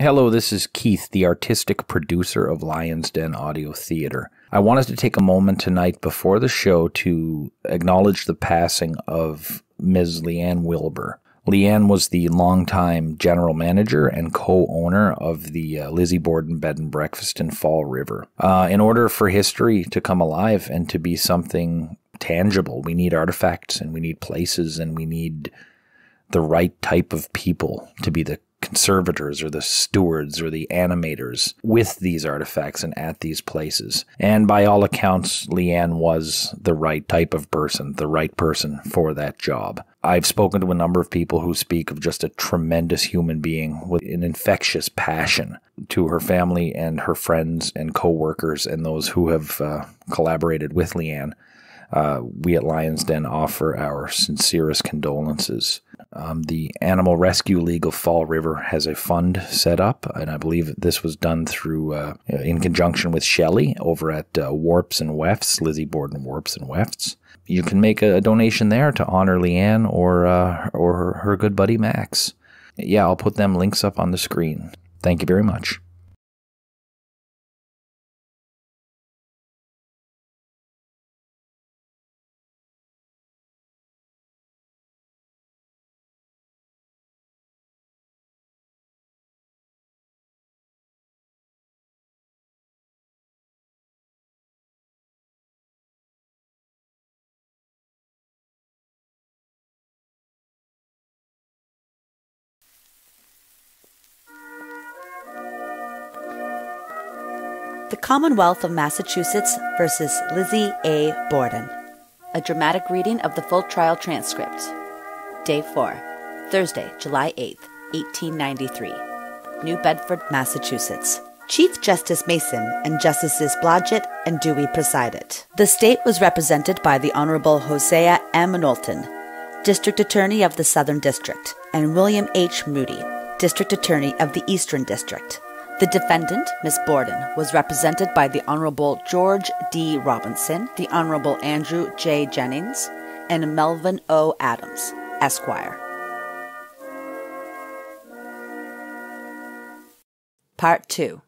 Hello, this is Keith, the artistic producer of Lion's Den Audio Theater. I wanted to take a moment tonight before the show to acknowledge the passing of Ms. Leanne Wilbur. Leanne was the longtime general manager and co owner of the uh, Lizzie Borden Bed and Breakfast in Fall River. Uh, in order for history to come alive and to be something tangible, we need artifacts and we need places and we need the right type of people to be the conservators or the stewards or the animators with these artifacts and at these places. And by all accounts, Leanne was the right type of person, the right person for that job. I've spoken to a number of people who speak of just a tremendous human being with an infectious passion to her family and her friends and coworkers and those who have uh, collaborated with Leanne. Uh, we at Lions Den offer our sincerest condolences um, the Animal Rescue League of Fall River has a fund set up, and I believe this was done through uh, in conjunction with Shelley over at uh, Warps and Wefts, Lizzie Borden Warps and Wefts. You can make a donation there to honor Leanne or uh, or her good buddy Max. Yeah, I'll put them links up on the screen. Thank you very much. The Commonwealth of Massachusetts versus Lizzie A. Borden. A dramatic reading of the full trial transcript. Day 4, Thursday, July 8, 1893. New Bedford, Massachusetts. Chief Justice Mason and Justices Blodgett and Dewey presided. The state was represented by the Honorable Hosea M. Knowlton, District Attorney of the Southern District, and William H. Moody, District Attorney of the Eastern District. The defendant, Miss Borden, was represented by the Honorable George D. Robinson, the Honorable Andrew J. Jennings, and Melvin O. Adams, Esquire. Part 2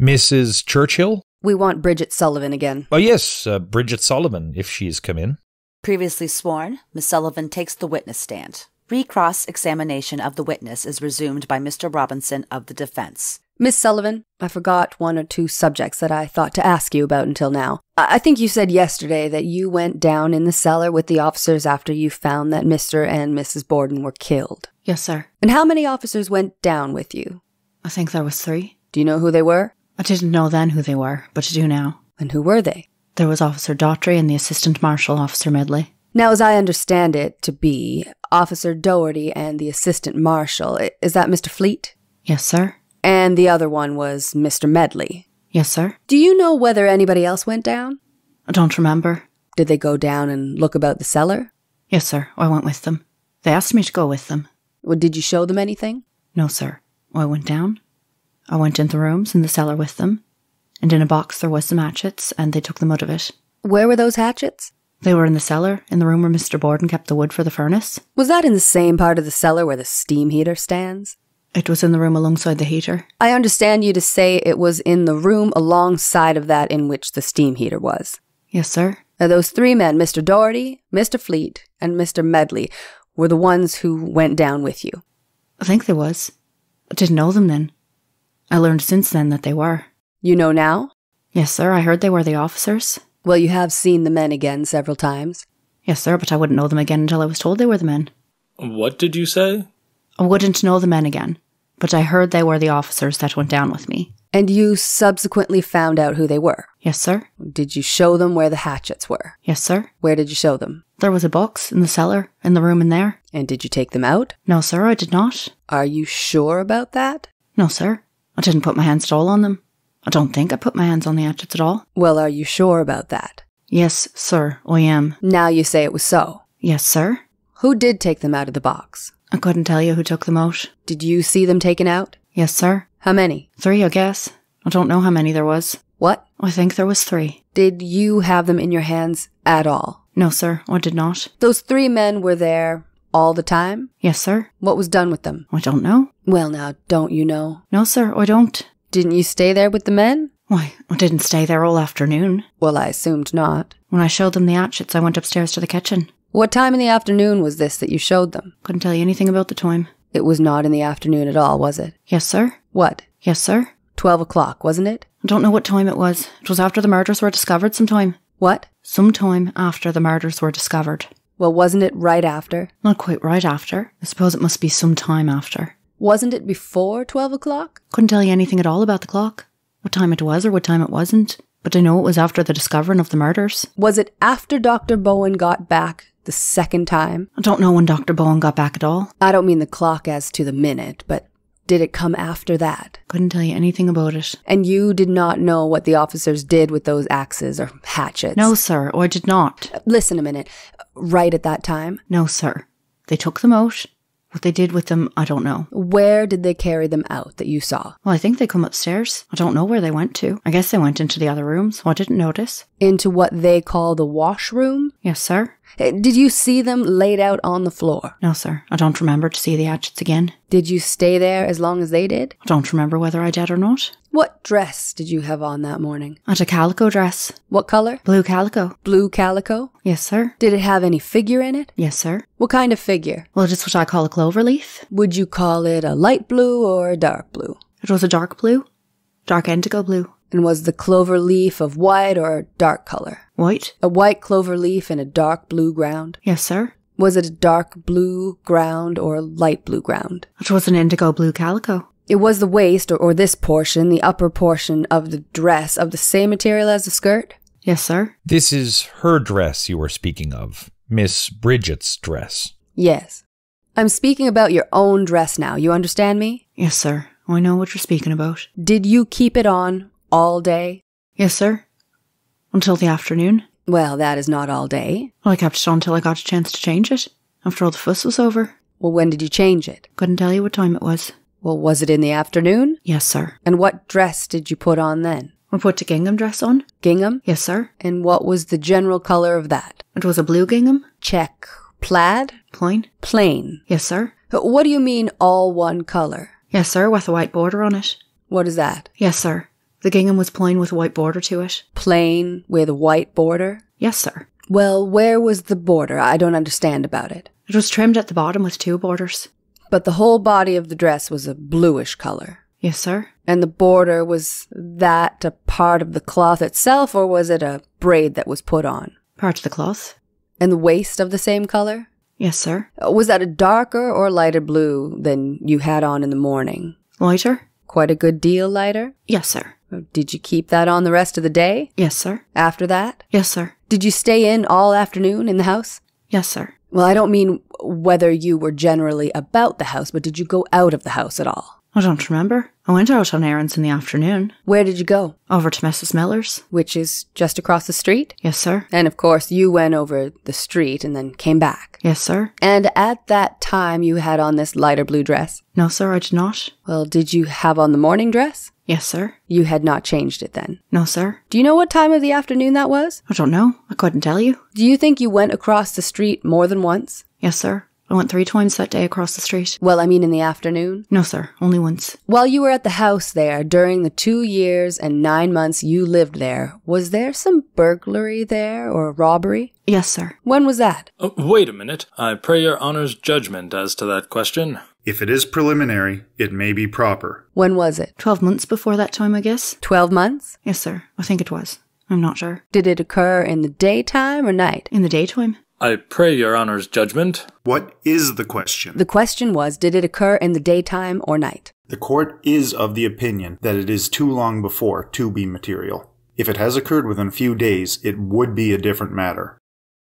Mrs. Churchill? We want Bridget Sullivan again. Oh, yes, uh, Bridget Sullivan, if she's come in. Previously sworn, Miss Sullivan takes the witness stand. Recross examination of the witness is resumed by Mr. Robinson of the defense. Miss Sullivan, I forgot one or two subjects that I thought to ask you about until now. I, I think you said yesterday that you went down in the cellar with the officers after you found that Mr. and Mrs. Borden were killed. Yes, sir. And how many officers went down with you? I think there was three. Do you know who they were? I didn't know then who they were, but I do now. And who were they? There was Officer Daughtry and the Assistant Marshal Officer Medley. Now, as I understand it to be, Officer Doherty and the Assistant Marshal, is that Mr. Fleet? Yes, sir. And the other one was Mr. Medley? Yes, sir. Do you know whether anybody else went down? I don't remember. Did they go down and look about the cellar? Yes, sir. I went with them. They asked me to go with them. Well, did you show them anything? No, sir. I went down. I went in the rooms in the cellar with them. And in a box there was some hatchets, and they took them out of it. Where were those hatchets? They were in the cellar, in the room where Mr. Borden kept the wood for the furnace. Was that in the same part of the cellar where the steam heater stands? It was in the room alongside the heater. I understand you to say it was in the room alongside of that in which the steam heater was. Yes, sir. Now, those three men, Mr. Doherty, Mr. Fleet, and Mr. Medley, were the ones who went down with you. I think they was. I didn't know them then. I learned since then that they were. You know now? Yes, sir. I heard they were the officers. Well, you have seen the men again several times. Yes, sir, but I wouldn't know them again until I was told they were the men. What did you say? I wouldn't know the men again, but I heard they were the officers that went down with me. And you subsequently found out who they were? Yes, sir. Did you show them where the hatchets were? Yes, sir. Where did you show them? There was a box in the cellar, in the room in there. And did you take them out? No, sir, I did not. Are you sure about that? No, sir. I didn't put my hands at all on them. I don't think I put my hands on the hatchets at all. Well, are you sure about that? Yes, sir, I am. Now you say it was so. Yes, sir. Who did take them out of the box? I couldn't tell you who took them out. Did you see them taken out? Yes, sir. How many? Three, I guess. I don't know how many there was. What? I think there was three. Did you have them in your hands at all? No, sir, I did not. Those three men were there all the time? Yes, sir. What was done with them? I don't know. Well, now, don't you know? No, sir, I don't. Didn't you stay there with the men? Why, I didn't stay there all afternoon. Well, I assumed not. When I showed them the hatchets, I went upstairs to the kitchen. What time in the afternoon was this that you showed them? Couldn't tell you anything about the time. It was not in the afternoon at all, was it? Yes, sir. What? Yes, sir. Twelve o'clock, wasn't it? I don't know what time it was. It was after the murders were discovered sometime. What? Sometime after the murders were discovered. Well, wasn't it right after? Not quite right after. I suppose it must be some time after. Wasn't it before 12 o'clock? Couldn't tell you anything at all about the clock, what time it was or what time it wasn't, but I know it was after the discovering of the murders. Was it after Dr. Bowen got back the second time? I don't know when Dr. Bowen got back at all. I don't mean the clock as to the minute, but did it come after that? Couldn't tell you anything about it. And you did not know what the officers did with those axes or hatchets? No, sir, Or did not. Listen a minute. Right at that time? No, sir. They took them out what they did with them, I don't know. Where did they carry them out that you saw? Well, I think they come upstairs. I don't know where they went to. I guess they went into the other rooms. so I didn't notice. Into what they call the washroom? Yes, sir. Eh, did you see them laid out on the floor? No, sir. I don't remember to see the hatchets again. Did you stay there as long as they did? I don't remember whether I did or not. What dress did you have on that morning? a calico dress. What color? Blue calico. Blue calico? Yes, sir. Did it have any figure in it? Yes, sir. What kind of figure? Well, it is what I call a clover leaf. Would you call it a light blue or a dark blue? It was a dark blue. Dark indigo blue and was the clover leaf of white or dark color? White? A white clover leaf in a dark blue ground? Yes, sir. Was it a dark blue ground or light blue ground? It was an indigo blue calico. It was the waist, or, or this portion, the upper portion of the dress, of the same material as the skirt? Yes, sir. This is her dress you were speaking of, Miss Bridget's dress. Yes. I'm speaking about your own dress now, you understand me? Yes, sir. I know what you're speaking about. Did you keep it on all day? Yes, sir. Until the afternoon. Well, that is not all day. Well, I kept it on till I got a chance to change it, after all the fuss was over. Well, when did you change it? Couldn't tell you what time it was. Well, was it in the afternoon? Yes, sir. And what dress did you put on then? I put a gingham dress on. Gingham? Yes, sir. And what was the general color of that? It was a blue gingham. Check. Plaid? Plain. Plain? Yes, sir. What do you mean all one color? Yes, sir, with a white border on it. What is that? Yes, sir. The gingham was plain with a white border to it. Plain with a white border? Yes, sir. Well, where was the border? I don't understand about it. It was trimmed at the bottom with two borders. But the whole body of the dress was a bluish color. Yes, sir. And the border, was that a part of the cloth itself, or was it a braid that was put on? Part of the cloth. And the waist of the same color? Yes, sir. Uh, was that a darker or lighter blue than you had on in the morning? Lighter. Quite a good deal lighter? Yes, sir. Did you keep that on the rest of the day? Yes, sir. After that? Yes, sir. Did you stay in all afternoon in the house? Yes, sir. Well, I don't mean whether you were generally about the house, but did you go out of the house at all? I don't remember. I went out on errands in the afternoon. Where did you go? Over to Mrs. Miller's. Which is just across the street? Yes, sir. And of course, you went over the street and then came back. Yes, sir. And at that time, you had on this lighter blue dress? No, sir, I did not. Well, did you have on the morning dress? Yes, sir. You had not changed it then? No, sir. Do you know what time of the afternoon that was? I don't know. I couldn't tell you. Do you think you went across the street more than once? Yes, sir. I went three times that day across the street. Well, I mean in the afternoon? No, sir. Only once. While you were at the house there during the two years and nine months you lived there, was there some burglary there or robbery? Yes, sir. When was that? Oh, wait a minute. I pray your honor's judgment as to that question. If it is preliminary, it may be proper. When was it? 12 months before that time, I guess. 12 months? Yes, sir. I think it was. I'm not sure. Did it occur in the daytime or night? In the daytime. I pray your honor's judgment. What is the question? The question was did it occur in the daytime or night? The court is of the opinion that it is too long before to be material. If it has occurred within a few days, it would be a different matter.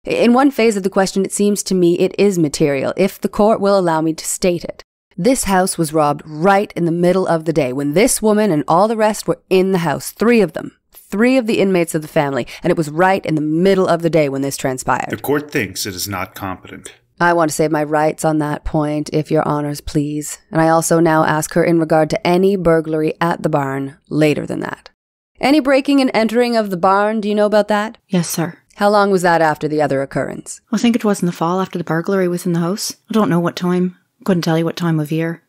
In one phase of the question, it seems to me it is material, if the court will allow me to state it. This house was robbed right in the middle of the day when this woman and all the rest were in the house, three of them, three of the inmates of the family, and it was right in the middle of the day when this transpired. The court thinks it is not competent. I want to save my rights on that point, if your honors please. And I also now ask her in regard to any burglary at the barn later than that. Any breaking and entering of the barn, do you know about that? Yes, sir. How long was that after the other occurrence? I think it was in the fall after the burglary within the house. I don't know what time. Couldn't tell you what time of year.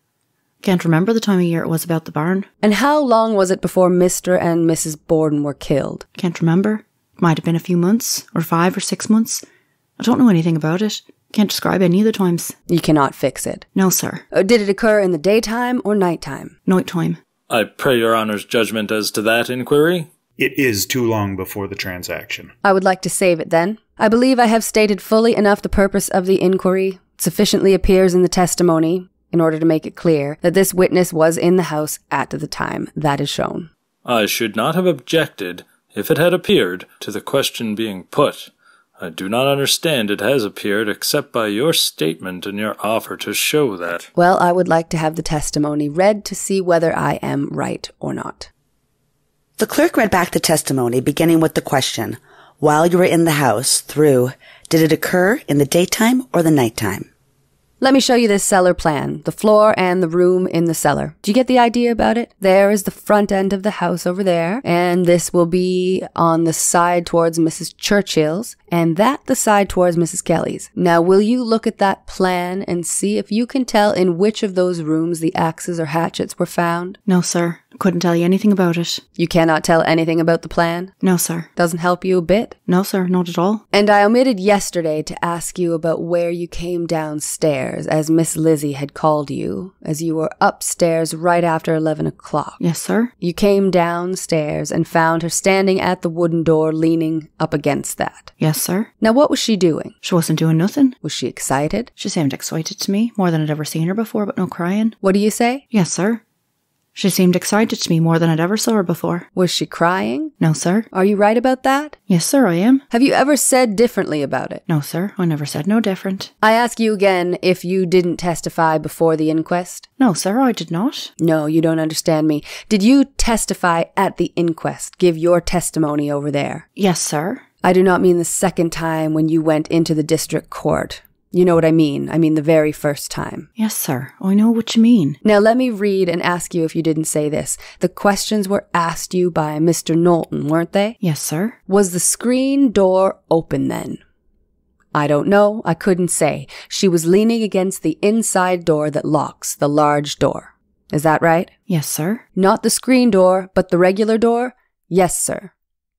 Can't remember the time of year it was about the barn. And how long was it before Mr. and Mrs. Borden were killed? Can't remember. Might have been a few months, or five or six months. I don't know anything about it. Can't describe any of the times. You cannot fix it. No, sir. Uh, did it occur in the daytime or nighttime? Nighttime. I pray your honour's judgment as to that inquiry. It is too long before the transaction. I would like to save it then. I believe I have stated fully enough the purpose of the inquiry. It sufficiently appears in the testimony in order to make it clear that this witness was in the house at the time that is shown. I should not have objected if it had appeared to the question being put. I do not understand it has appeared except by your statement and your offer to show that. Well, I would like to have the testimony read to see whether I am right or not. The clerk read back the testimony, beginning with the question, while you were in the house, through, did it occur in the daytime or the nighttime? Let me show you this cellar plan, the floor and the room in the cellar. Do you get the idea about it? There is the front end of the house over there, and this will be on the side towards Mrs. Churchill's, and that the side towards Mrs. Kelly's. Now, will you look at that plan and see if you can tell in which of those rooms the axes or hatchets were found? No, sir. Couldn't tell you anything about it. You cannot tell anything about the plan? No, sir. Doesn't help you a bit? No, sir, not at all. And I omitted yesterday to ask you about where you came downstairs, as Miss Lizzie had called you, as you were upstairs right after 11 o'clock. Yes, sir. You came downstairs and found her standing at the wooden door, leaning up against that. Yes, Yes, sir. Now, what was she doing? She wasn't doing nothing. Was she excited? She seemed excited to me, more than I'd ever seen her before, but no crying. What do you say? Yes, sir. She seemed excited to me more than I'd ever saw her before. Was she crying? No, sir. Are you right about that? Yes, sir, I am. Have you ever said differently about it? No, sir. I never said no different. I ask you again if you didn't testify before the inquest? No, sir, I did not. No, you don't understand me. Did you testify at the inquest? Give your testimony over there? Yes, sir. I do not mean the second time when you went into the district court. You know what I mean. I mean the very first time. Yes, sir. I know what you mean. Now let me read and ask you if you didn't say this. The questions were asked you by Mr. Knowlton, weren't they? Yes, sir. Was the screen door open then? I don't know. I couldn't say. She was leaning against the inside door that locks, the large door. Is that right? Yes, sir. Not the screen door, but the regular door? Yes, sir.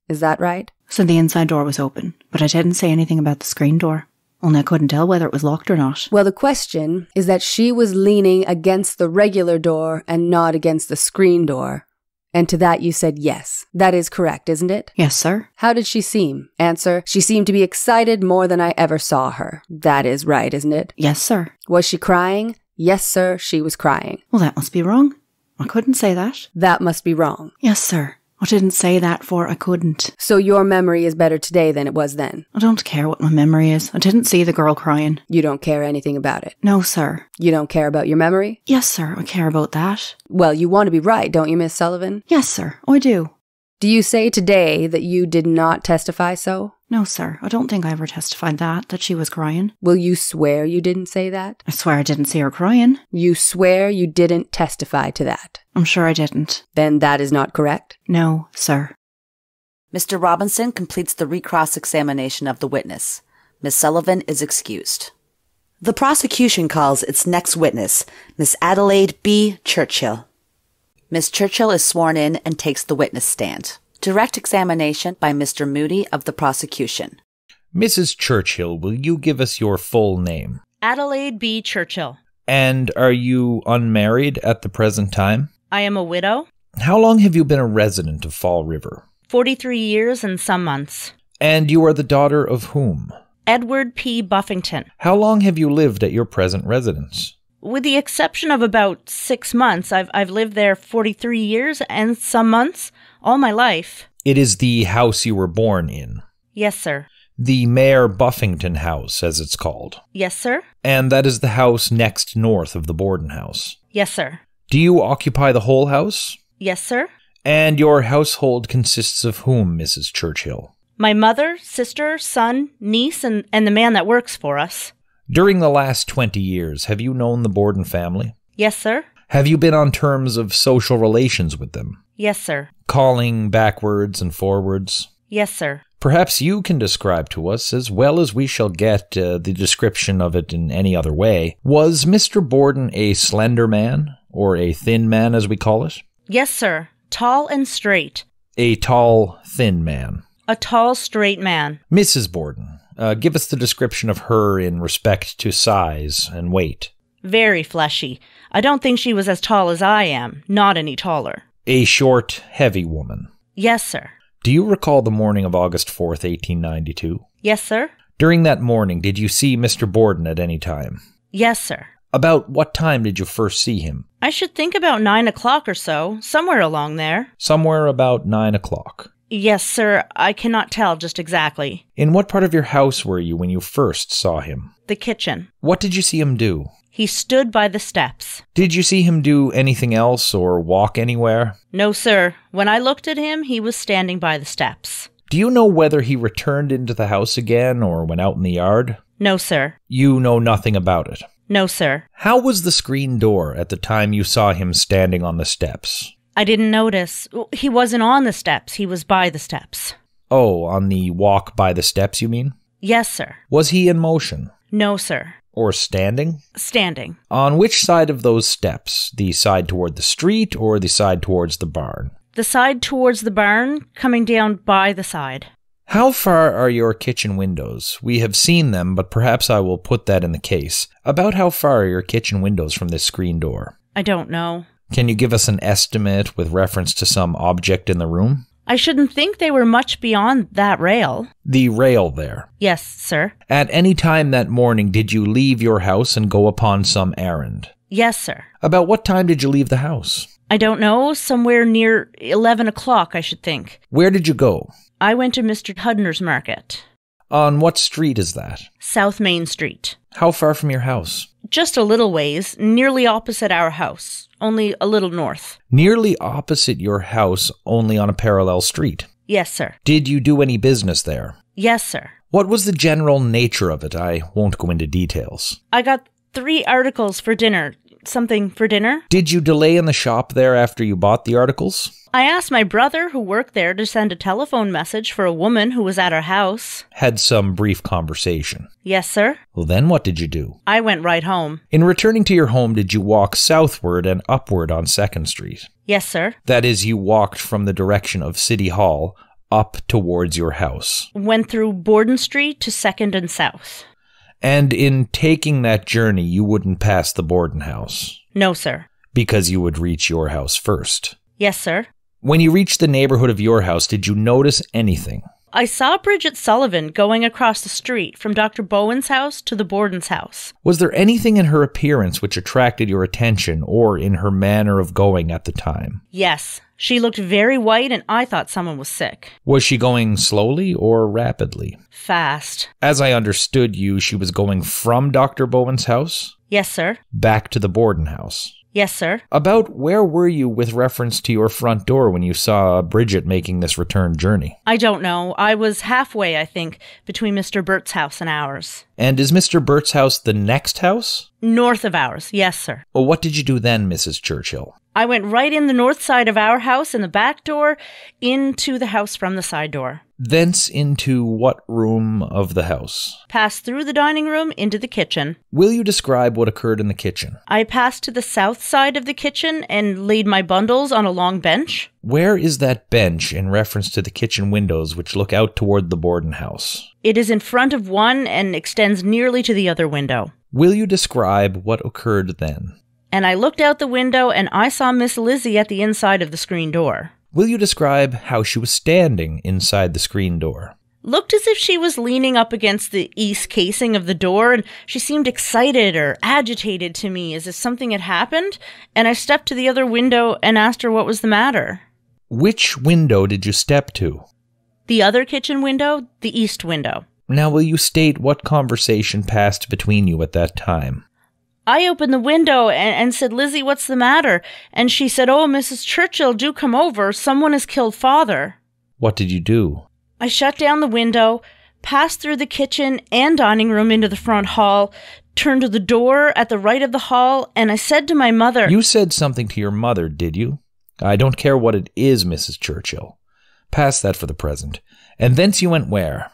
Is that right? so the inside door was open, but I didn't say anything about the screen door. Only I couldn't tell whether it was locked or not. Well, the question is that she was leaning against the regular door and not against the screen door. And to that you said yes. That is correct, isn't it? Yes, sir. How did she seem? Answer She seemed to be excited more than I ever saw her. That is right, isn't it? Yes, sir. Was she crying? Yes, sir, she was crying. Well, that must be wrong. I couldn't say that. That must be wrong. Yes, sir. I didn't say that for I couldn't. So your memory is better today than it was then? I don't care what my memory is. I didn't see the girl crying. You don't care anything about it? No, sir. You don't care about your memory? Yes, sir. I care about that. Well, you want to be right, don't you, Miss Sullivan? Yes, sir. I do. Do you say today that you did not testify so? No, sir. I don't think I ever testified that, that she was crying. Will you swear you didn't say that? I swear I didn't see her crying. You swear you didn't testify to that? I'm sure I didn't. Then that is not correct? No, sir. Mr. Robinson completes the recross examination of the witness. Miss Sullivan is excused. The prosecution calls its next witness, Miss Adelaide B. Churchill. Miss Churchill is sworn in and takes the witness stand. Direct examination by Mr. Moody of the prosecution. Mrs. Churchill, will you give us your full name? Adelaide B. Churchill. And are you unmarried at the present time? I am a widow. How long have you been a resident of Fall River? 43 years and some months. And you are the daughter of whom? Edward P. Buffington. How long have you lived at your present residence? With the exception of about six months, I've, I've lived there 43 years and some months all my life. It is the house you were born in. Yes, sir. The Mayor Buffington House, as it's called. Yes, sir. And that is the house next north of the Borden House. Yes, sir. Do you occupy the whole house? Yes, sir. And your household consists of whom, Mrs. Churchill? My mother, sister, son, niece, and, and the man that works for us. During the last 20 years, have you known the Borden family? Yes, sir. Have you been on terms of social relations with them? Yes, sir. Calling backwards and forwards? Yes, sir. Perhaps you can describe to us, as well as we shall get uh, the description of it in any other way, was Mr. Borden a slender man, or a thin man as we call it? Yes, sir. Tall and straight. A tall, thin man. A tall, straight man. Mrs. Borden, uh, give us the description of her in respect to size and weight. Very fleshy. I don't think she was as tall as I am, not any taller a short, heavy woman. Yes, sir. Do you recall the morning of August 4th, 1892? Yes, sir. During that morning, did you see Mr. Borden at any time? Yes, sir. About what time did you first see him? I should think about nine o'clock or so, somewhere along there. Somewhere about nine o'clock. Yes, sir. I cannot tell just exactly. In what part of your house were you when you first saw him? The kitchen. What did you see him do? He stood by the steps. Did you see him do anything else or walk anywhere? No, sir. When I looked at him, he was standing by the steps. Do you know whether he returned into the house again or went out in the yard? No, sir. You know nothing about it? No, sir. How was the screen door at the time you saw him standing on the steps? I didn't notice. He wasn't on the steps, he was by the steps. Oh, on the walk by the steps, you mean? Yes, sir. Was he in motion? No, sir or standing? Standing. On which side of those steps? The side toward the street or the side towards the barn? The side towards the barn, coming down by the side. How far are your kitchen windows? We have seen them, but perhaps I will put that in the case. About how far are your kitchen windows from this screen door? I don't know. Can you give us an estimate with reference to some object in the room? I shouldn't think they were much beyond that rail. The rail there. Yes, sir. At any time that morning, did you leave your house and go upon some errand? Yes, sir. About what time did you leave the house? I don't know, somewhere near 11 o'clock, I should think. Where did you go? I went to Mr. Hudner's market. On what street is that? South Main Street. How far from your house? just a little ways, nearly opposite our house, only a little north. Nearly opposite your house, only on a parallel street? Yes, sir. Did you do any business there? Yes, sir. What was the general nature of it? I won't go into details. I got three articles for dinner something for dinner. Did you delay in the shop there after you bought the articles? I asked my brother, who worked there, to send a telephone message for a woman who was at our house. Had some brief conversation. Yes, sir. Well, then what did you do? I went right home. In returning to your home, did you walk southward and upward on 2nd Street? Yes, sir. That is, you walked from the direction of City Hall up towards your house. Went through Borden Street to 2nd and South. And in taking that journey, you wouldn't pass the Borden house. No, sir. Because you would reach your house first. Yes, sir. When you reached the neighborhood of your house, did you notice anything? I saw Bridget Sullivan going across the street from Dr. Bowen's house to the Borden's house. Was there anything in her appearance which attracted your attention or in her manner of going at the time? Yes. She looked very white, and I thought someone was sick. Was she going slowly or rapidly? Fast. As I understood you, she was going from Dr. Bowen's house? Yes, sir. Back to the Borden house? Yes, sir. About where were you with reference to your front door when you saw Bridget making this return journey? I don't know. I was halfway, I think, between Mr. Burt's house and ours. And is Mr. Burt's house the next house? North of ours, yes, sir. Well, what did you do then, Mrs. Churchill? I went right in the north side of our house in the back door into the house from the side door. Thence into what room of the house? Passed through the dining room into the kitchen. Will you describe what occurred in the kitchen? I passed to the south side of the kitchen and laid my bundles on a long bench. Where is that bench in reference to the kitchen windows which look out toward the Borden house? It is in front of one and extends nearly to the other window. Will you describe what occurred then? and I looked out the window and I saw Miss Lizzie at the inside of the screen door. Will you describe how she was standing inside the screen door? Looked as if she was leaning up against the east casing of the door, and she seemed excited or agitated to me as if something had happened. And I stepped to the other window and asked her what was the matter. Which window did you step to? The other kitchen window, the east window. Now, will you state what conversation passed between you at that time? I opened the window and, and, said, Lizzie, what's the matter? And she said, Oh, Mrs. Churchill, do come over. Someone has killed father. What did you do? I shut down the window, passed through the kitchen and dining room into the front hall, turned to the door at the right of the hall, and I said to my mother, You said something to your mother, did you? I don't care what it is, Mrs. Churchill. Pass that for the present. And thence you went where?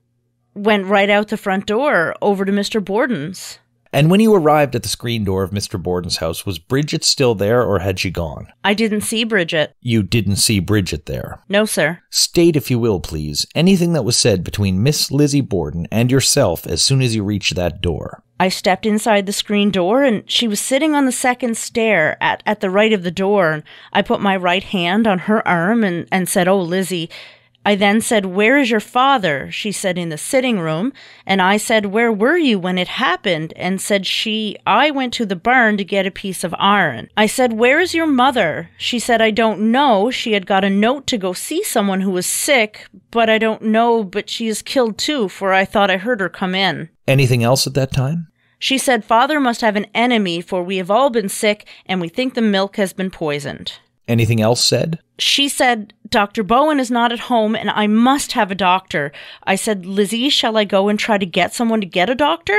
Went right out the front door, over to Mr. Borden's. And when you arrived at the screen door of Mr. Borden's house, was Bridget still there or had she gone? I didn't see Bridget. You didn't see Bridget there? No, sir. State, if you will, please, anything that was said between Miss Lizzie Borden and yourself as soon as you reached that door. I stepped inside the screen door and she was sitting on the second stair at, at the right of the door. I put my right hand on her arm and, and said, Oh, Lizzie, I then said, Where is your father? She said, In the sitting room. And I said, Where were you when it happened? And said she, I went to the barn to get a piece of iron. I said, Where is your mother? She said, I don't know. She had got a note to go see someone who was sick, but I don't know, but she is killed too, for I thought I heard her come in. Anything else at that time? She said, Father must have an enemy, for we have all been sick, and we think the milk has been poisoned. Anything else said? she said, Dr. Bowen is not at home and I must have a doctor. I said, Lizzie, shall I go and try to get someone to get a doctor?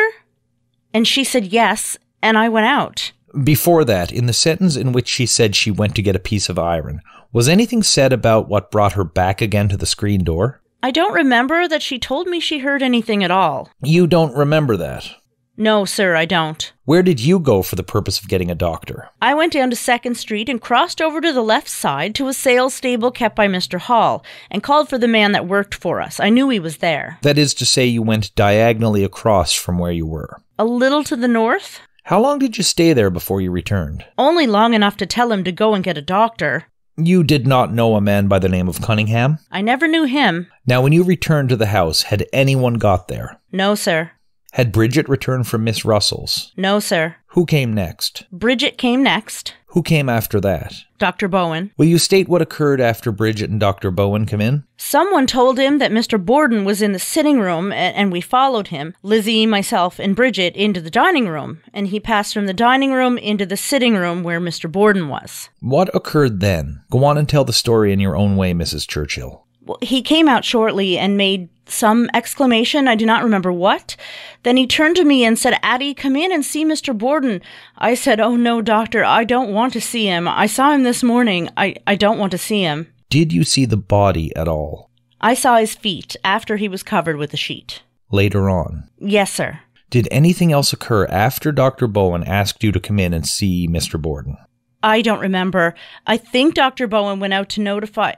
And she said, yes. And I went out. Before that, in the sentence in which she said she went to get a piece of iron, was anything said about what brought her back again to the screen door? I don't remember that she told me she heard anything at all. You don't remember that? No, sir, I don't. Where did you go for the purpose of getting a doctor? I went down to 2nd Street and crossed over to the left side to a sales stable kept by Mr. Hall and called for the man that worked for us. I knew he was there. That is to say, you went diagonally across from where you were. A little to the north? How long did you stay there before you returned? Only long enough to tell him to go and get a doctor. You did not know a man by the name of Cunningham? I never knew him. Now, when you returned to the house, had anyone got there? No, sir. Had Bridget returned from Miss Russell's? No, sir. Who came next? Bridget came next. Who came after that? Dr. Bowen. Will you state what occurred after Bridget and Dr. Bowen came in? Someone told him that Mr. Borden was in the sitting room, and we followed him, Lizzie, myself, and Bridget, into the dining room, and he passed from the dining room into the sitting room where Mr. Borden was. What occurred then? Go on and tell the story in your own way, Mrs. Churchill he came out shortly and made some exclamation, I do not remember what. Then he turned to me and said, Addie, come in and see Mr. Borden. I said, Oh no, doctor, I don't want to see him. I saw him this morning. I, I don't want to see him. Did you see the body at all? I saw his feet after he was covered with a sheet. Later on? Yes, sir. Did anything else occur after Dr. Bowen asked you to come in and see Mr. Borden? I don't remember. I think Dr. Bowen went out to notify.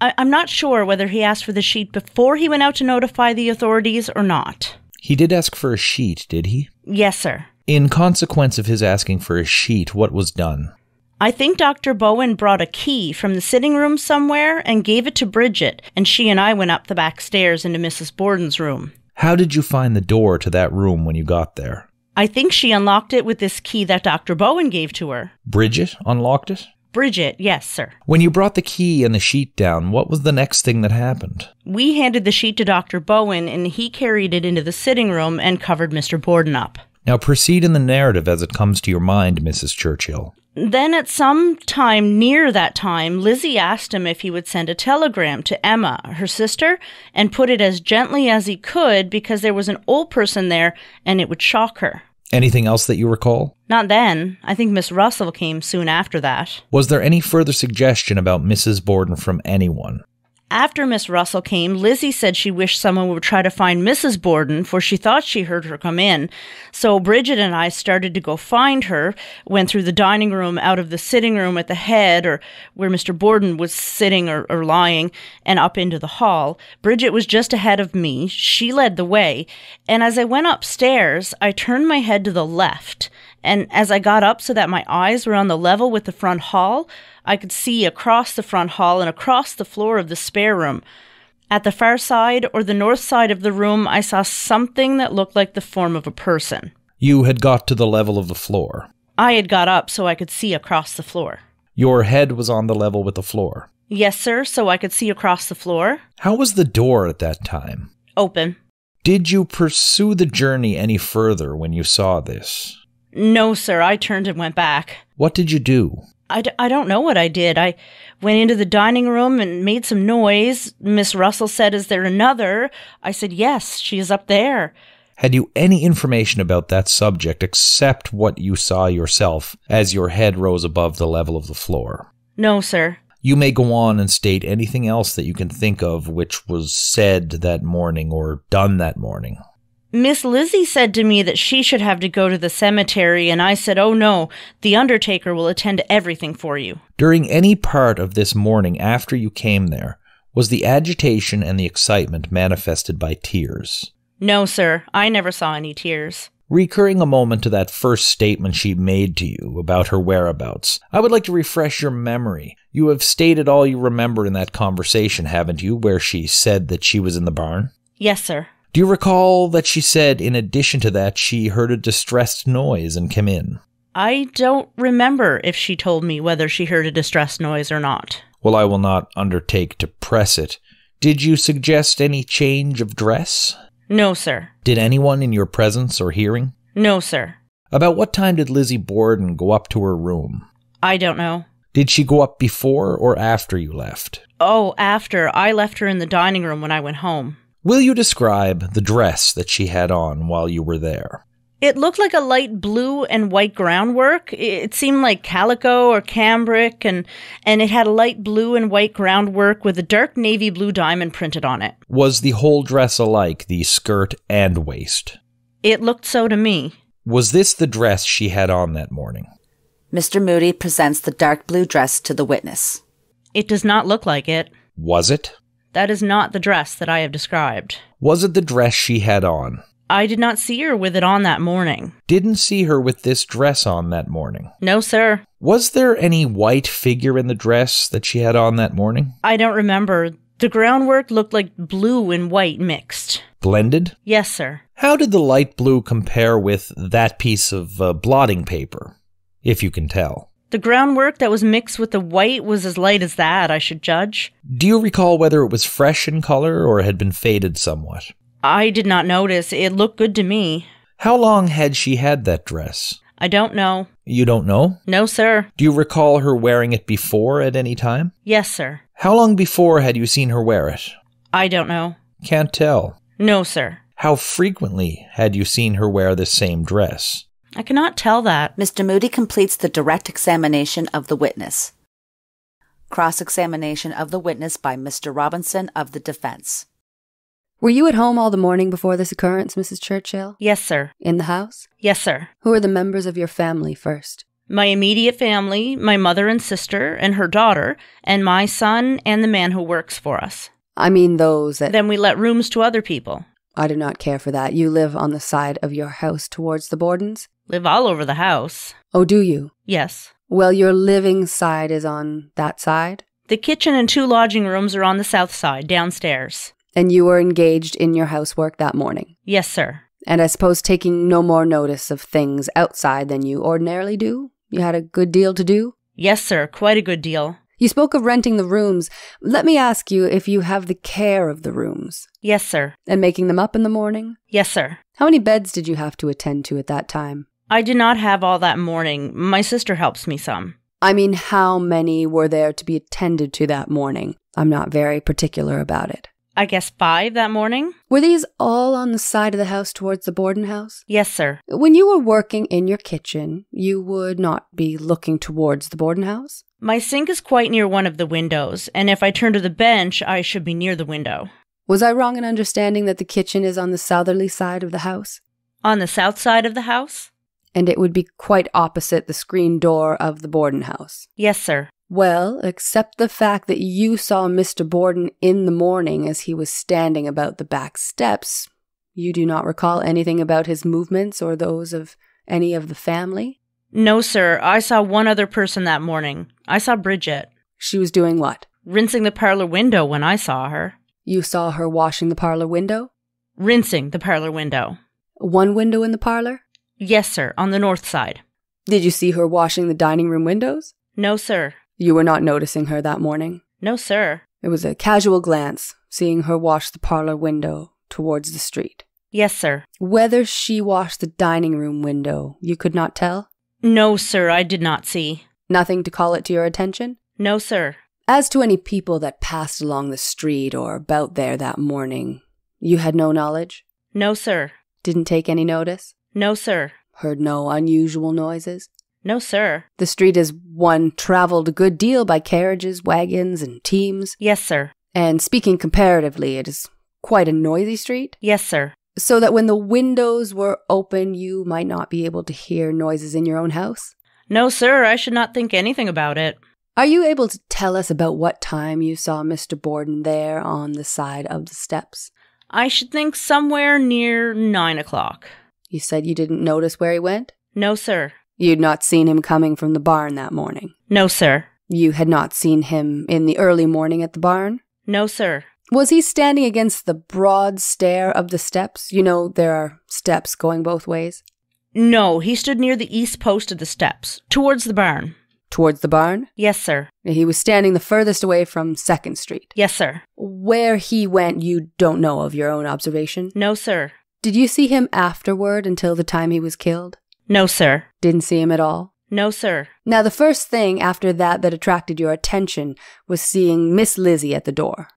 I, am not sure whether he asked for the sheet before he went out to notify the authorities or not. He did ask for a sheet, did he? Yes, sir. In consequence of his asking for a sheet, what was done? I think Dr. Bowen brought a key from the sitting room somewhere and gave it to Bridget, and she and I went up the back stairs into Mrs. Borden's room. How did you find the door to that room when you got there? I think she unlocked it with this key that Dr. Bowen gave to her. Bridget unlocked it? Bridget, yes, sir. When you brought the key and the sheet down, what was the next thing that happened? We handed the sheet to Dr. Bowen, and he carried it into the sitting room and covered Mr. Borden up. Now proceed in the narrative as it comes to your mind, Mrs. Churchill. Then, at some time near that time, Lizzie asked him if he would send a telegram to Emma, her sister, and put it as gently as he could because there was an old person there and it would shock her. Anything else that you recall? Not then. I think Miss Russell came soon after that. Was there any further suggestion about Mrs. Borden from anyone? After Miss Russell came, Lizzie said she wished someone would try to find Mrs. Borden, for she thought she heard her come in. So Bridget and I started to go find her, went through the dining room, out of the sitting room at the head, or where Mr. Borden was sitting or, or lying, and up into the hall. Bridget was just ahead of me. She led the way. And as I went upstairs, I turned my head to the left. And as I got up so that my eyes were on the level with the front hall, I could see across the front hall and across the floor of the spare room. At the far side or the north side of the room, I saw something that looked like the form of a person. You had got to the level of the floor. I had got up so I could see across the floor. Your head was on the level with the floor. Yes, sir, so I could see across the floor. How was the door at that time? Open. Did you pursue the journey any further when you saw this? No, sir, I turned and went back. What did you do? I d- I don't know what I did. I went into the dining room and made some noise. Miss Russell said, Is there another? I said, Yes, she is up there. Had you any information about that subject except what you saw yourself as your head rose above the level of the floor? No, sir. You may go on and state anything else that you can think of which was said that morning or done that morning. Miss Lizzie said to me that she should have to go to the cemetery, and I said, Oh no, the undertaker will attend to everything for you. During any part of this morning after you came there, was the agitation and the excitement manifested by tears? No, sir, I never saw any tears. Recurring a moment to that first statement she made to you about her whereabouts, I would like to refresh your memory. You have stated all you remember in that conversation, haven't you, where she said that she was in the barn? Yes, sir. Do you recall that she said, in addition to that, she heard a distressed noise and came in? I don't remember if she told me whether she heard a distressed noise or not. Well, I will not undertake to press it. Did you suggest any change of dress? No, sir. Did anyone in your presence or hearing? No, sir. About what time did Lizzie Borden go up to her room? I don't know. Did she go up before or after you left? Oh, after. I left her in the dining room when I went home. Will you describe the dress that she had on while you were there? It looked like a light blue and white groundwork. It seemed like calico or cambric, and, and it had a light blue and white groundwork with a dark navy blue diamond printed on it. Was the whole dress alike, the skirt and waist? It looked so to me. Was this the dress she had on that morning? Mr. Moody presents the dark blue dress to the witness. It does not look like it. Was it? That is not the dress that I have described. Was it the dress she had on? I did not see her with it on that morning. Didn't see her with this dress on that morning? No, sir. Was there any white figure in the dress that she had on that morning? I don't remember. The groundwork looked like blue and white mixed. Blended? Yes, sir. How did the light blue compare with that piece of uh, blotting paper, if you can tell? The groundwork that was mixed with the white was as light as that, I should judge. Do you recall whether it was fresh in color or had been faded somewhat? I did not notice. It looked good to me. How long had she had that dress? I don't know. You don't know? No, sir. Do you recall her wearing it before at any time? Yes, sir. How long before had you seen her wear it? I don't know. Can't tell. No, sir. How frequently had you seen her wear this same dress? I cannot tell that. Mr. Moody completes the direct examination of the witness. Cross examination of the witness by Mr. Robinson of the defense. Were you at home all the morning before this occurrence, Mrs. Churchill? Yes, sir. In the house? Yes, sir. Who are the members of your family first? My immediate family, my mother and sister, and her daughter, and my son, and the man who works for us. I mean, those that. Then we let rooms to other people. I do not care for that. You live on the side of your house towards the Bordens? live all over the house. Oh, do you? Yes. Well, your living side is on that side? The kitchen and two lodging rooms are on the south side, downstairs. And you were engaged in your housework that morning? Yes, sir. And I suppose taking no more notice of things outside than you ordinarily do? You had a good deal to do? Yes, sir, quite a good deal. You spoke of renting the rooms. Let me ask you if you have the care of the rooms. Yes, sir. And making them up in the morning? Yes, sir. How many beds did you have to attend to at that time? I did not have all that morning. My sister helps me some. I mean, how many were there to be attended to that morning? I'm not very particular about it. I guess five that morning. Were these all on the side of the house towards the Borden house? Yes, sir. When you were working in your kitchen, you would not be looking towards the Borden house? My sink is quite near one of the windows, and if I turn to the bench, I should be near the window. Was I wrong in understanding that the kitchen is on the southerly side of the house? On the south side of the house? and it would be quite opposite the screen door of the Borden house. Yes, sir. Well, except the fact that you saw Mr. Borden in the morning as he was standing about the back steps, you do not recall anything about his movements or those of any of the family? No, sir. I saw one other person that morning. I saw Bridget. She was doing what? Rinsing the parlor window when I saw her. You saw her washing the parlor window? Rinsing the parlor window. One window in the parlor? Yes, sir, on the north side. Did you see her washing the dining room windows? No, sir. You were not noticing her that morning? No, sir. It was a casual glance, seeing her wash the parlor window towards the street. Yes, sir. Whether she washed the dining room window, you could not tell? No, sir, I did not see. Nothing to call it to your attention? No, sir. As to any people that passed along the street or about there that morning, you had no knowledge? No, sir. Didn't take any notice? No, sir. Heard no unusual noises? No, sir. The street is one traveled a good deal by carriages, wagons, and teams? Yes, sir. And speaking comparatively, it is quite a noisy street? Yes, sir. So that when the windows were open, you might not be able to hear noises in your own house? No, sir, I should not think anything about it. Are you able to tell us about what time you saw Mr. Borden there on the side of the steps? I should think somewhere near nine o'clock. You said you didn't notice where he went? No, sir. You'd not seen him coming from the barn that morning? No, sir. You had not seen him in the early morning at the barn? No, sir. Was he standing against the broad stair of the steps? You know, there are steps going both ways. No, he stood near the east post of the steps, towards the barn. Towards the barn? Yes, sir. He was standing the furthest away from 2nd Street? Yes, sir. Where he went, you don't know of your own observation? No, sir. Did you see him afterward until the time he was killed? No, sir. Didn't see him at all? No, sir. Now, the first thing after that that attracted your attention was seeing Miss Lizzie at the door.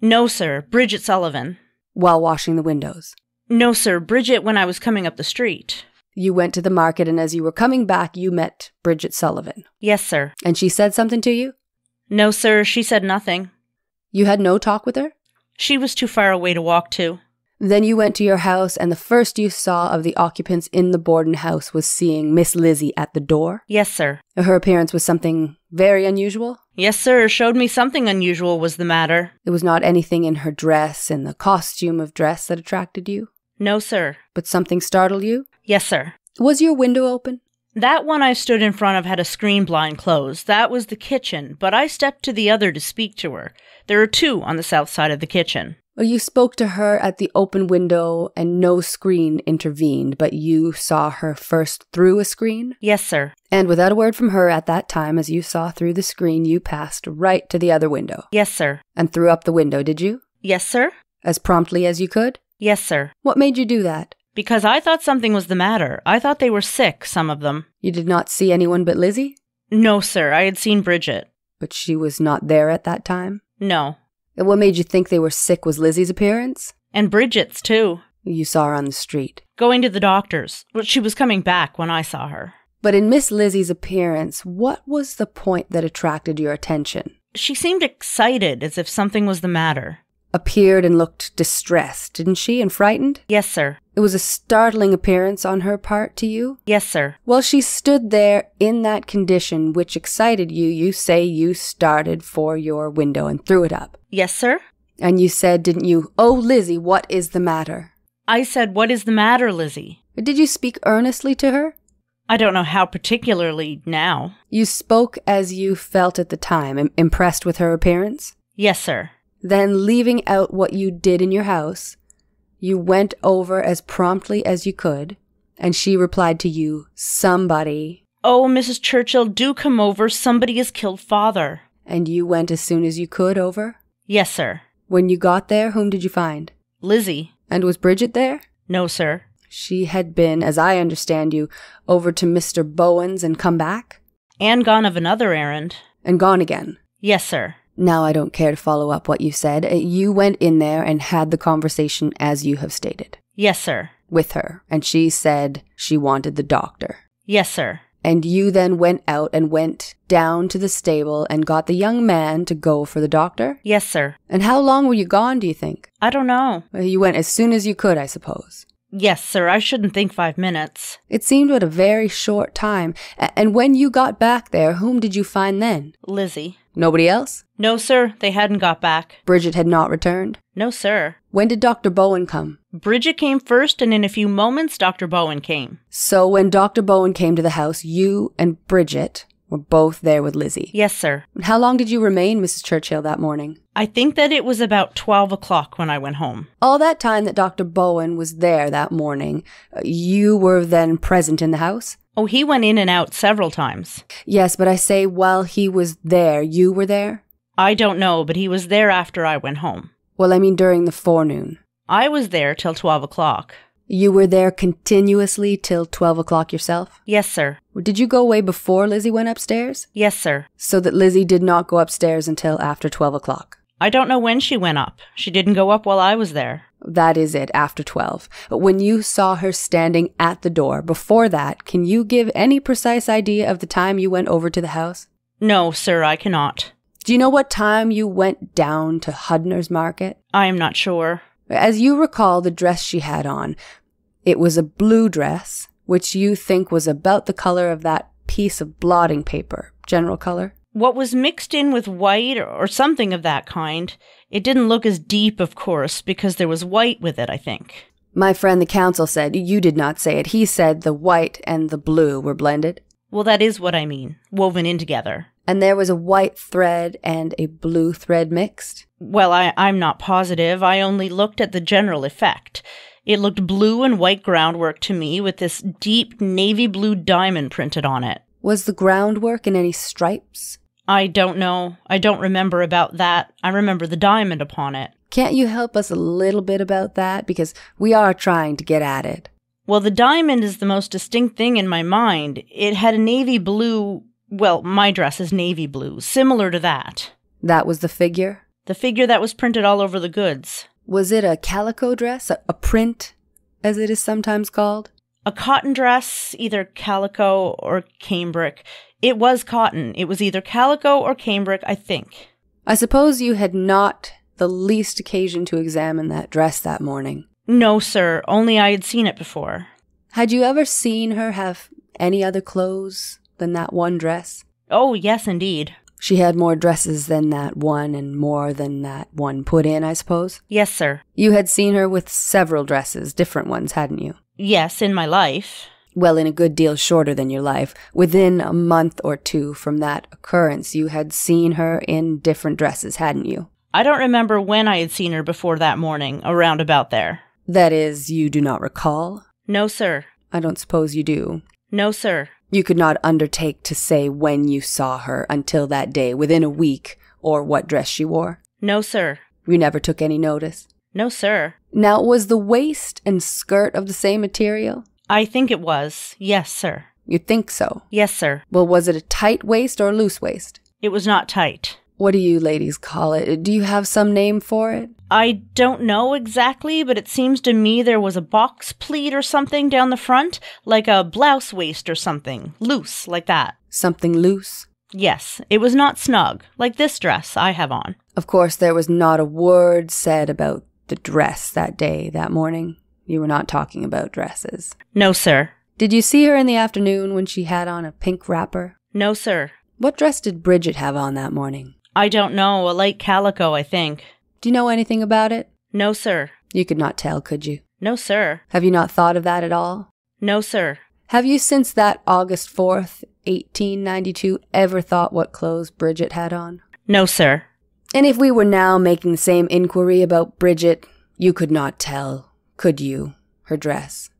No, sir. Bridget Sullivan. While washing the windows. No, sir. Bridget when I was coming up the street. You went to the market, and as you were coming back, you met Bridget Sullivan. Yes, sir. And she said something to you? No, sir. She said nothing. You had no talk with her? She was too far away to walk to. Then you went to your house, and the first you saw of the occupants in the Borden house was seeing Miss Lizzie at the door? Yes, sir. Her appearance was something very unusual? Yes, sir. Showed me something unusual was the matter. It was not anything in her dress in the costume of dress that attracted you? No, sir. But something startled you? Yes, sir. Was your window open? That one I stood in front of had a screen blind closed. That was the kitchen, but I stepped to the other to speak to her. There are two on the south side of the kitchen you spoke to her at the open window and no screen intervened, but you saw her first through a screen? Yes, sir. And without a word from her at that time, as you saw through the screen, you passed right to the other window? Yes, sir. And threw up the window, did you? Yes, sir. As promptly as you could? Yes, sir. What made you do that? Because I thought something was the matter. I thought they were sick, some of them. You did not see anyone but Lizzie? No, sir. I had seen Bridget. But she was not there at that time? No. And what made you think they were sick was Lizzie's appearance? And Bridget's, too. You saw her on the street. Going to the doctor's. Well, she was coming back when I saw her. But in Miss Lizzie's appearance, what was the point that attracted your attention? She seemed excited, as if something was the matter. Appeared and looked distressed, didn't she, and frightened? Yes, sir. It was a startling appearance on her part to you? Yes, sir. Well, she stood there in that condition which excited you. You say you started for your window and threw it up. Yes, sir. And you said, didn't you? Oh, Lizzie, what is the matter? I said, What is the matter, Lizzie? Did you speak earnestly to her? I don't know how particularly now. You spoke as you felt at the time, Im impressed with her appearance? Yes, sir. Then, leaving out what you did in your house, you went over as promptly as you could, and she replied to you, Somebody. Oh, Mrs. Churchill, do come over. Somebody has killed father. And you went as soon as you could over? Yes, sir. When you got there, whom did you find? Lizzie. And was Bridget there? No, sir. She had been, as I understand you, over to Mr. Bowen's and come back? And gone of another errand. And gone again? Yes, sir. Now I don't care to follow up what you said. Uh, you went in there and had the conversation as you have stated. Yes, sir. With her, and she said she wanted the doctor. Yes, sir and you then went out and went down to the stable and got the young man to go for the doctor? Yes, sir. And how long were you gone, do you think? I don't know. Uh, you went as soon as you could, I suppose. Yes, sir. I shouldn't think five minutes. It seemed but a very short time. A and when you got back there, whom did you find then? Lizzie. Nobody else? No, sir. They hadn't got back. Bridget had not returned? No, sir. When did Dr. Bowen come? Bridget came first, and in a few moments, Dr. Bowen came. So when Dr. Bowen came to the house, you and Bridget were both there with Lizzie. Yes, sir. How long did you remain, Mrs. Churchill, that morning? I think that it was about 12 o'clock when I went home. All that time that Dr. Bowen was there that morning, uh, you were then present in the house? Oh, he went in and out several times. Yes, but I say while he was there, you were there? I don't know, but he was there after I went home. Well, I mean during the forenoon. I was there till 12 o'clock. You were there continuously till 12 o'clock yourself? Yes, sir. Did you go away before Lizzie went upstairs? Yes, sir. So that Lizzie did not go upstairs until after 12 o'clock? I don't know when she went up. She didn't go up while I was there. That is it, after 12. When you saw her standing at the door, before that, can you give any precise idea of the time you went over to the house? No, sir, I cannot. Do you know what time you went down to Hudner's Market? I am not sure. As you recall the dress she had on, it was a blue dress, which you think was about the color of that piece of blotting paper, general color. What was mixed in with white or something of that kind. It didn't look as deep, of course, because there was white with it, I think. My friend the counsel said, you did not say it. He said the white and the blue were blended. Well, that is what I mean, woven in together. And there was a white thread and a blue thread mixed? Well, I, I'm not positive. I only looked at the general effect. It looked blue and white groundwork to me with this deep navy blue diamond printed on it. Was the groundwork in any stripes? I don't know. I don't remember about that. I remember the diamond upon it. Can't you help us a little bit about that? Because we are trying to get at it. Well, the diamond is the most distinct thing in my mind. It had a navy blue well, my dress is navy blue, similar to that. That was the figure? The figure that was printed all over the goods. Was it a calico dress? A, a print, as it is sometimes called? A cotton dress, either calico or cambric. It was cotton. It was either calico or cambric, I think. I suppose you had not the least occasion to examine that dress that morning. No, sir. Only I had seen it before. Had you ever seen her have any other clothes? than that one dress. Oh, yes, indeed. She had more dresses than that one and more than that one put in, I suppose? Yes, sir. You had seen her with several dresses, different ones, hadn't you? Yes, in my life. Well, in a good deal shorter than your life. Within a month or two from that occurrence, you had seen her in different dresses, hadn't you? I don't remember when I had seen her before that morning, around about there. That is, you do not recall? No, sir. I don't suppose you do. No, sir. You could not undertake to say when you saw her until that day, within a week, or what dress she wore? No, sir. You never took any notice? No, sir. Now, was the waist and skirt of the same material? I think it was. Yes, sir. You think so? Yes, sir. Well, was it a tight waist or a loose waist? It was not tight what do you ladies call it? Do you have some name for it? I don't know exactly, but it seems to me there was a box pleat or something down the front, like a blouse waist or something, loose, like that. Something loose? Yes, it was not snug, like this dress I have on. Of course, there was not a word said about the dress that day, that morning. You were not talking about dresses. No, sir. Did you see her in the afternoon when she had on a pink wrapper? No, sir. What dress did Bridget have on that morning? I don't know, a light calico, I think. Do you know anything about it? No, sir. You could not tell, could you? No, sir. Have you not thought of that at all? No, sir. Have you since that August 4th, 1892, ever thought what clothes Bridget had on? No, sir. And if we were now making the same inquiry about Bridget, you could not tell, could you, her dress?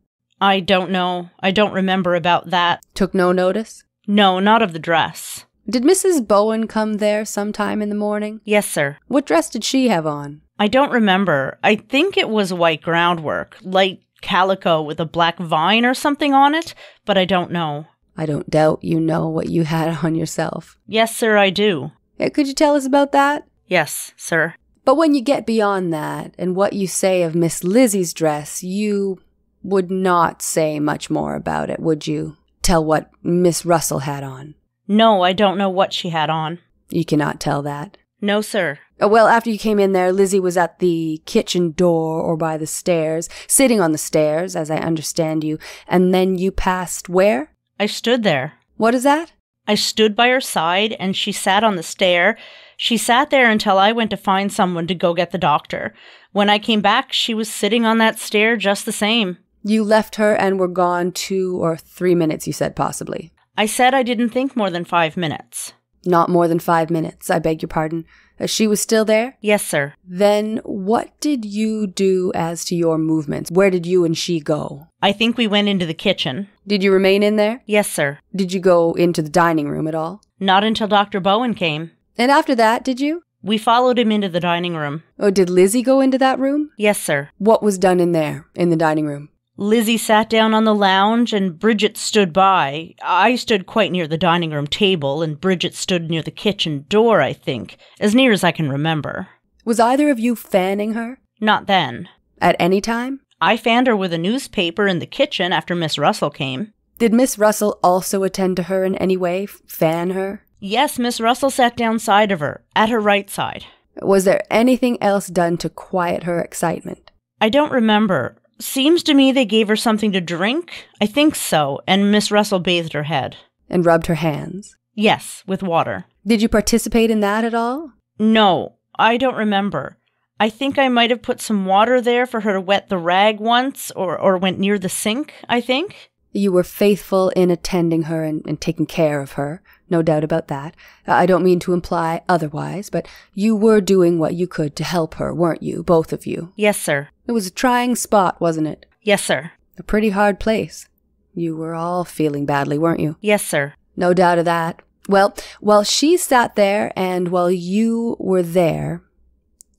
I don't know. I don't remember about that. Took no notice? No, not of the dress. Did Mrs. Bowen come there sometime in the morning? Yes, sir. What dress did she have on? I don't remember. I think it was white groundwork, light calico with a black vine or something on it, but I don't know. I don't doubt you know what you had on yourself. Yes, sir, I do. Yeah, could you tell us about that? Yes, sir. But when you get beyond that and what you say of Miss Lizzie's dress, you would not say much more about it, would you? Tell what Miss Russell had on. No, I don't know what she had on. You cannot tell that. No, sir. Oh, well, after you came in there, Lizzie was at the kitchen door or by the stairs, sitting on the stairs, as I understand you, and then you passed where? I stood there. What is that? I stood by her side and she sat on the stair. She sat there until I went to find someone to go get the doctor. When I came back, she was sitting on that stair just the same. You left her and were gone two or three minutes, you said, possibly. I said I didn't think more than five minutes. Not more than five minutes, I beg your pardon. She was still there? Yes, sir. Then what did you do as to your movements? Where did you and she go? I think we went into the kitchen. Did you remain in there? Yes, sir. Did you go into the dining room at all? Not until Dr. Bowen came. And after that, did you? We followed him into the dining room. Oh, did Lizzie go into that room? Yes, sir. What was done in there, in the dining room? Lizzie sat down on the lounge and Bridget stood by. I stood quite near the dining room table and Bridget stood near the kitchen door, I think, as near as I can remember. Was either of you fanning her? Not then. At any time? I fanned her with a newspaper in the kitchen after Miss Russell came. Did Miss Russell also attend to her in any way? Fan her? Yes, Miss Russell sat down side of her, at her right side. Was there anything else done to quiet her excitement? I don't remember. Seems to me they gave her something to drink. I think so. And Miss Russell bathed her head. And rubbed her hands? Yes, with water. Did you participate in that at all? No, I don't remember. I think I might have put some water there for her to wet the rag once, or, or went near the sink, I think. You were faithful in attending her and, and taking care of her, no doubt about that. I don't mean to imply otherwise, but you were doing what you could to help her, weren't you, both of you? Yes, sir. It was a trying spot, wasn't it? Yes, sir. A pretty hard place. You were all feeling badly, weren't you? Yes, sir. No doubt of that. Well, while she sat there and while you were there,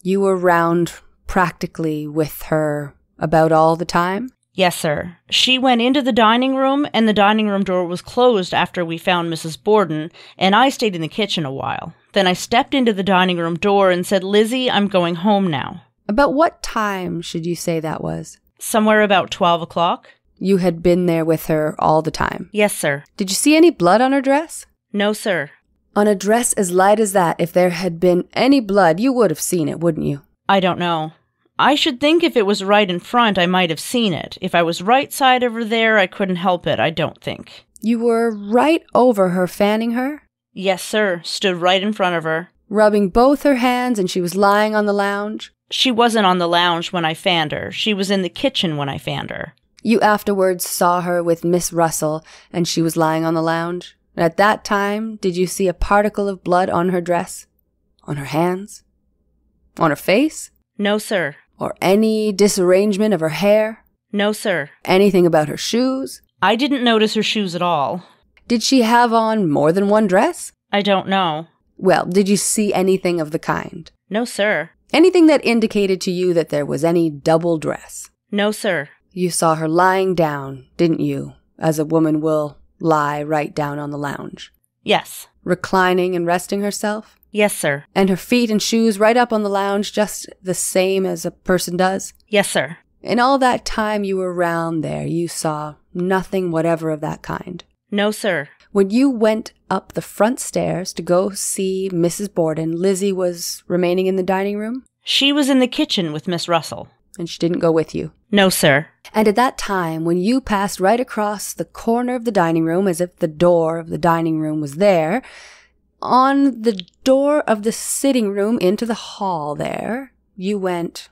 you were round practically with her about all the time? Yes, sir. She went into the dining room, and the dining room door was closed after we found Mrs. Borden, and I stayed in the kitchen a while. Then I stepped into the dining room door and said, Lizzie, I'm going home now. About what time should you say that was? Somewhere about 12 o'clock. You had been there with her all the time? Yes, sir. Did you see any blood on her dress? No, sir. On a dress as light as that, if there had been any blood, you would have seen it, wouldn't you? I don't know. I should think if it was right in front, I might have seen it. If I was right side over there, I couldn't help it, I don't think. You were right over her, fanning her? Yes, sir. Stood right in front of her. Rubbing both her hands, and she was lying on the lounge? she wasn't on the lounge when I fanned her. She was in the kitchen when I fanned her. You afterwards saw her with Miss Russell, and she was lying on the lounge. at that time, did you see a particle of blood on her dress? On her hands? On her face? No, sir. Or any disarrangement of her hair? No, sir. Anything about her shoes? I didn't notice her shoes at all. Did she have on more than one dress? I don't know. Well, did you see anything of the kind? No, sir. Anything that indicated to you that there was any double dress? No, sir. You saw her lying down, didn't you? As a woman will lie right down on the lounge. Yes. Reclining and resting herself? Yes, sir. And her feet and shoes right up on the lounge, just the same as a person does? Yes, sir. In all that time you were round there, you saw nothing whatever of that kind? No, sir. When you went up the front stairs to go see Mrs. Borden, Lizzie was remaining in the dining room? She was in the kitchen with Miss Russell. And she didn't go with you? No, sir. And at that time, when you passed right across the corner of the dining room as if the door of the dining room was there, on the door of the sitting room into the hall there, you went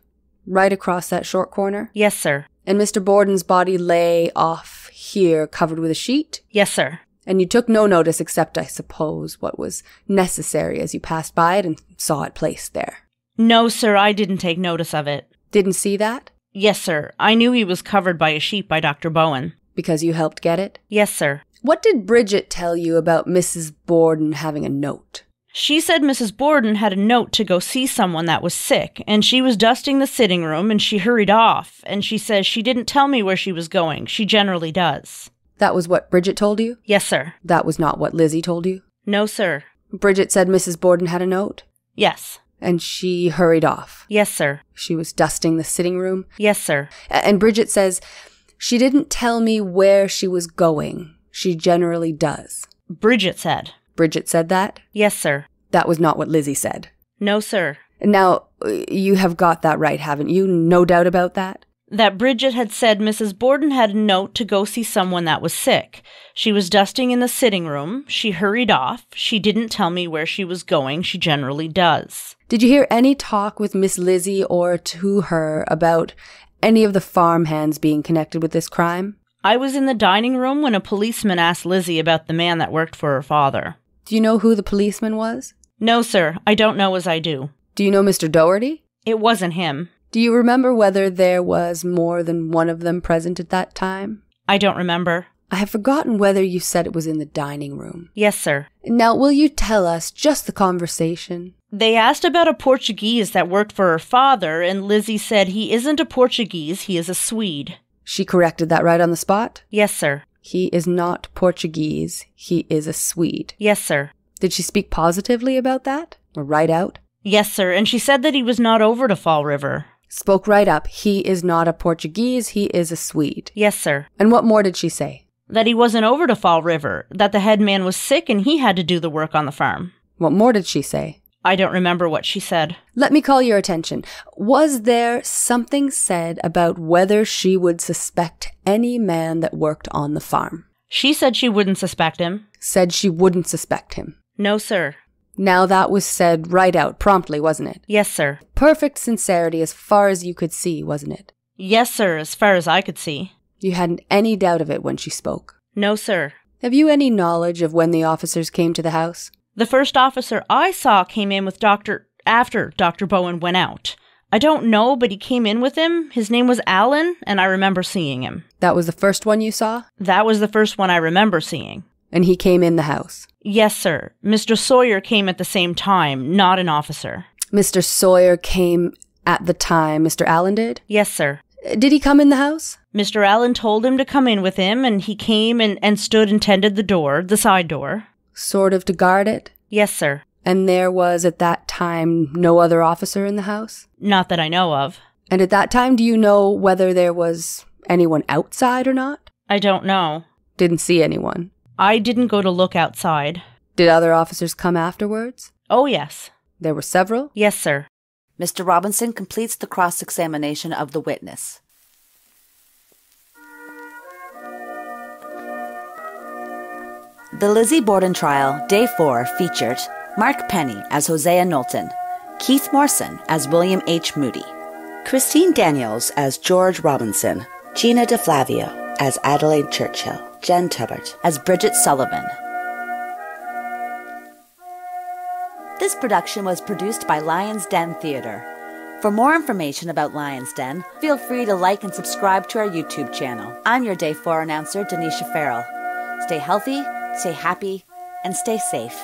right across that short corner? Yes, sir. And Mr. Borden's body lay off here covered with a sheet? Yes, sir and you took no notice except, I suppose, what was necessary as you passed by it and saw it placed there. No, sir, I didn't take notice of it. Didn't see that? Yes, sir. I knew he was covered by a sheet by Dr. Bowen. Because you helped get it? Yes, sir. What did Bridget tell you about Mrs. Borden having a note? She said Mrs. Borden had a note to go see someone that was sick, and she was dusting the sitting room and she hurried off, and she says she didn't tell me where she was going. She generally does. That was what Bridget told you? Yes, sir. That was not what Lizzie told you? No, sir. Bridget said Mrs. Borden had a note? Yes. And she hurried off? Yes, sir. She was dusting the sitting room? Yes, sir. And Bridget says, She didn't tell me where she was going. She generally does. Bridget said. Bridget said that? Yes, sir. That was not what Lizzie said? No, sir. Now, uh, you have got that right, haven't you? No doubt about that? that Bridget had said Mrs. Borden had a note to go see someone that was sick. She was dusting in the sitting room. She hurried off. She didn't tell me where she was going. She generally does. Did you hear any talk with Miss Lizzie or to her about any of the farm hands being connected with this crime? I was in the dining room when a policeman asked Lizzie about the man that worked for her father. Do you know who the policeman was? No, sir. I don't know as I do. Do you know Mr. Doherty? It wasn't him. Do you remember whether there was more than one of them present at that time? I don't remember. I have forgotten whether you said it was in the dining room. Yes, sir. Now, will you tell us just the conversation? They asked about a Portuguese that worked for her father, and Lizzie said he isn't a Portuguese, he is a Swede. She corrected that right on the spot? Yes, sir. He is not Portuguese, he is a Swede. Yes, sir. Did she speak positively about that? Or right out? Yes, sir, and she said that he was not over to Fall River spoke right up. He is not a Portuguese, he is a Swede. Yes, sir. And what more did she say? That he wasn't over to Fall River, that the head man was sick and he had to do the work on the farm. What more did she say? I don't remember what she said. Let me call your attention. Was there something said about whether she would suspect any man that worked on the farm? She said she wouldn't suspect him. Said she wouldn't suspect him. No, sir. Now that was said right out promptly, wasn't it? Yes, sir. Perfect sincerity as far as you could see, wasn't it? Yes, sir, as far as I could see. You hadn't any doubt of it when she spoke? No, sir. Have you any knowledge of when the officers came to the house? The first officer I saw came in with Dr. after Dr. Bowen went out. I don't know, but he came in with him. His name was Allen, and I remember seeing him. That was the first one you saw? That was the first one I remember seeing. And he came in the house? Yes, sir. Mr. Sawyer came at the same time, not an officer. Mr. Sawyer came at the time Mr. Allen did? Yes, sir. Did he come in the house? Mr. Allen told him to come in with him, and he came and, and stood and tended the door, the side door. Sort of to guard it? Yes, sir. And there was at that time no other officer in the house? Not that I know of. And at that time, do you know whether there was anyone outside or not? I don't know. Didn't see anyone. I didn't go to look outside. Did other officers come afterwards? Oh, yes. There were several? Yes, sir. Mr. Robinson completes the cross examination of the witness. The Lizzie Borden trial, day four, featured Mark Penny as Hosea Knowlton, Keith Morrison as William H. Moody, Christine Daniels as George Robinson, Gina DeFlavio as Adelaide Churchill. Jen Tubbert as Bridget Sullivan. This production was produced by Lion's Den Theater. For more information about Lion's Den, feel free to like and subscribe to our YouTube channel. I'm your Day 4 announcer, Denisha Farrell. Stay healthy, stay happy, and stay safe.